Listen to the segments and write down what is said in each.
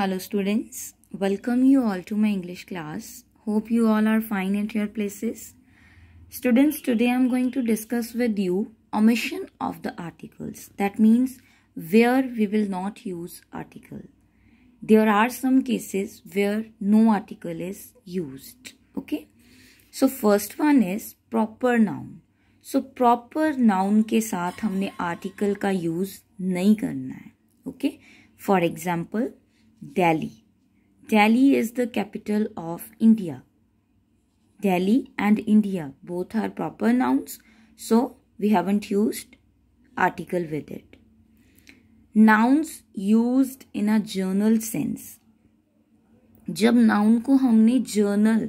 Hello students, welcome you all to my English class. Hope you all are fine at your places. Students, today I am going to discuss with you omission of the articles. That means where we will not use article. There are some cases where no article is used. Okay. So first one is proper noun. So proper noun के साथ हमने article का use नहीं करना है. Okay. For example, Delhi. Delhi is the capital of India. Delhi and India both are proper nouns so we haven't used article with it. Nouns used in a journal sense. जब noun को हमने journal,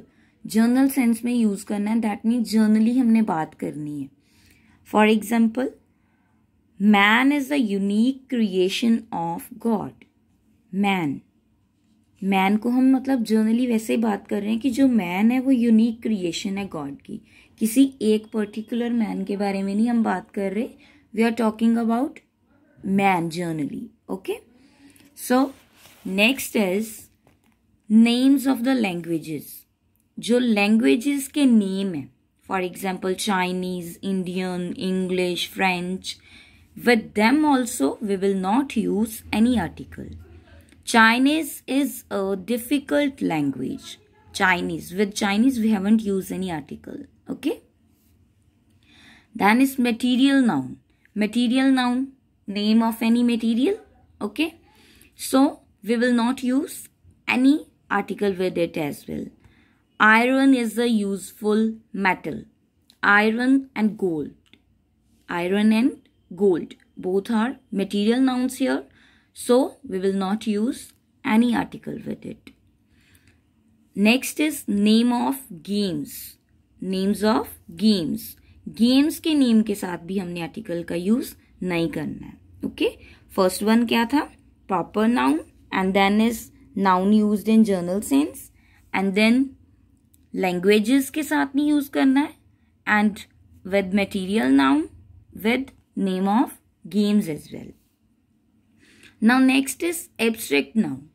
journal sense में use करना है that means generally हमने बात करनी है For example, man is a unique creation of God. Man man को हम मतलब जर्नली वैसे ही बात कर रहे हैं कि जो मैन है वो यूनिक क्रिएशन है गॉड की किसी एक पर्टिकुलर मैन के बारे में नहीं हम बात कर रहे we are talking about man generally okay so next is names of the languages जो लैंग्वेजेस के नेम हैं for example Chinese Indian English French with them also we will not use any article Chinese is a difficult language. Chinese. With Chinese, we haven't used any article. Okay. Then is material noun. Material noun. Name of any material. Okay. So, we will not use any article with it as well. Iron is a useful metal. Iron and gold. Iron and gold. Both are material nouns here. So, we will not use any article with it. Next is name of games. Names of games. Games ke name ke saath bhi humne article ka use nahi karna hai. Okay? First one kya tha? Proper noun. And then is noun used in journal sense. And then languages ke saath nahi use karna hai. And with material noun. With name of games as well. Now next is abstract noun.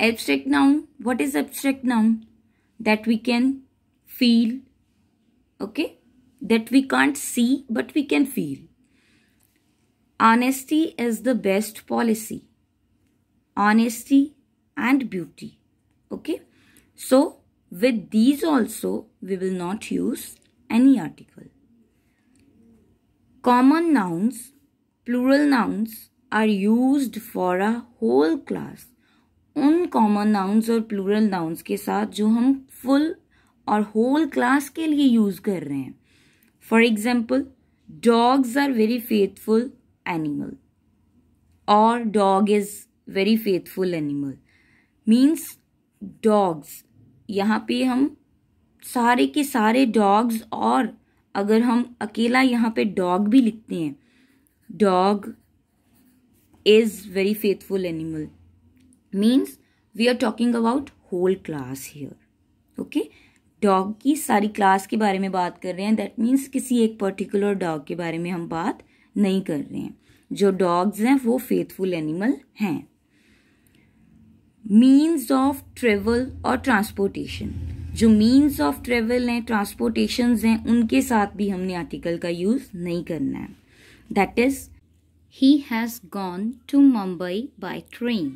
Abstract noun, what is abstract noun? That we can feel, okay? That we can't see but we can feel. Honesty is the best policy. Honesty and beauty, okay? So with these also we will not use any article. Common nouns, plural nouns, are use for a whole class उन common nouns और plural nouns के साथ जो हम full और whole class के लिए use कर रहे हैं for example dogs are very faithful animal और dog is very faithful animal means dogs यहाँ पे हम सारे के सारे डॉग्स और अगर हम अकेला यहाँ पे डॉग भी लिखते हैं dog is very faithful animal means we are talking about whole class here okay डॉग की सारी क्लास के बारे में बात कर रहे हैं दैट मीन्स किसी एक पर्टिकुलर डॉग के बारे में हम बात नहीं कर रहे हैं जो डॉग्स हैं वो फेथफुल एनिमल हैं मीन्स ऑफ ट्रेवल और ट्रांसपोर्टेशन जो मीन्स ऑफ ट्रेवल हैं ट्रांसपोर्टेशन हैं उनके साथ भी हमने आर्टिकल का यूज नहीं करना है that is He has gone to Mumbai by train.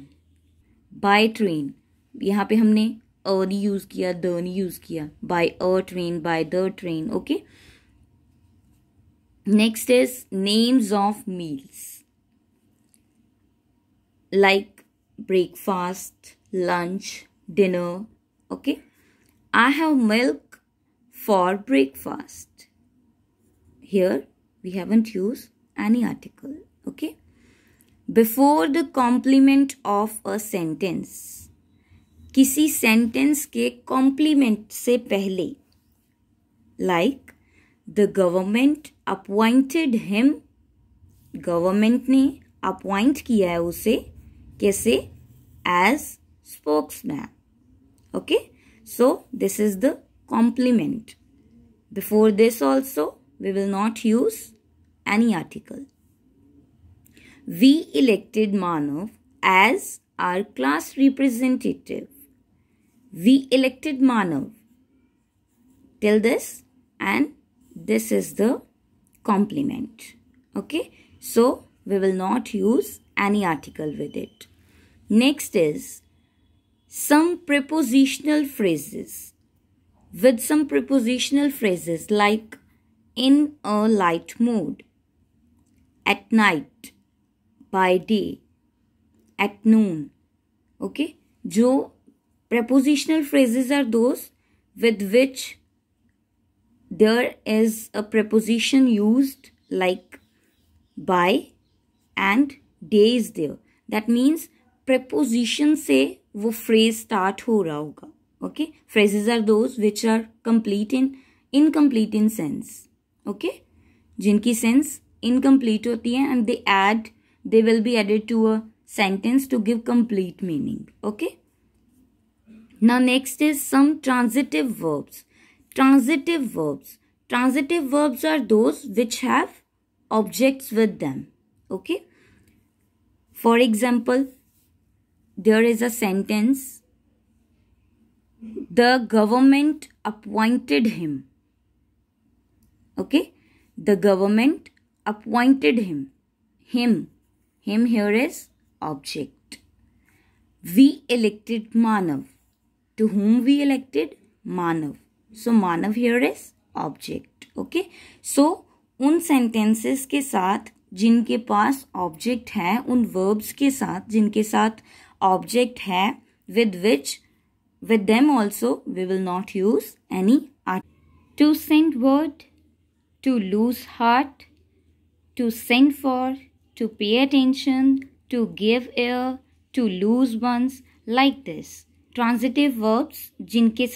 By train. यहाँ पे हमने अ नहीं यूज़ किया द नहीं यूज़ किया by a train like breakfast, lunch, dinner. Okay. I have milk for breakfast. Here we haven't used any article. okay before the complement of a sentence किसी sentence के complement से पहले like the government appointed him government ने appoint किया है उसे कैसे as spokesman okay so this is the complement before this also we will not use any articles We elected Manav as our class representative. We elected Manav. Till this and this is the complement. Okay. So, we will not use any article with it. Next is some prepositional phrases. With some prepositional phrases like in a light mood, at night, by day at noon okay jo prepositional phrases are those with which there is a preposition used like by and day is there that means preposition se wo phrase start ho raha hoga okay phrases are those which are complete in incomplete in sense okay jinki sense incomplete hoti hai and they add they will be added to a sentence to give complete meaning. Okay. Now next is some transitive verbs. Transitive verbs. Transitive verbs are those which have objects with them. Okay. For example, there is a sentence. The government appointed him. Okay. The government appointed him. Him him here is object we elected Manav to whom we elected Manav so Manav here is object okay so उन sentences के साथ जिनके पास object है उन verbs के साथ जिनके साथ ऑब्जेक्ट है with which with them also we will not use any to send word to lose heart to send for to pay attention, to give ear, to lose ones like this. Transitive verbs जिनके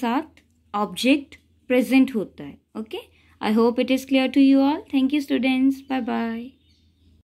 object present hota hai. Okay? I hope it is clear to you all. Thank you students. Bye bye.